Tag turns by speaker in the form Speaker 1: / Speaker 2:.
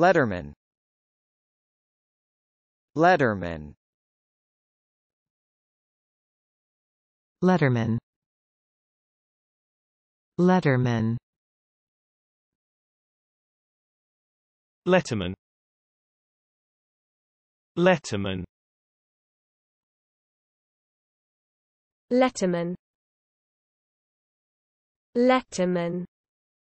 Speaker 1: Letterman Letterman Letterman Letterman Letterman Letterman Letterman Letterman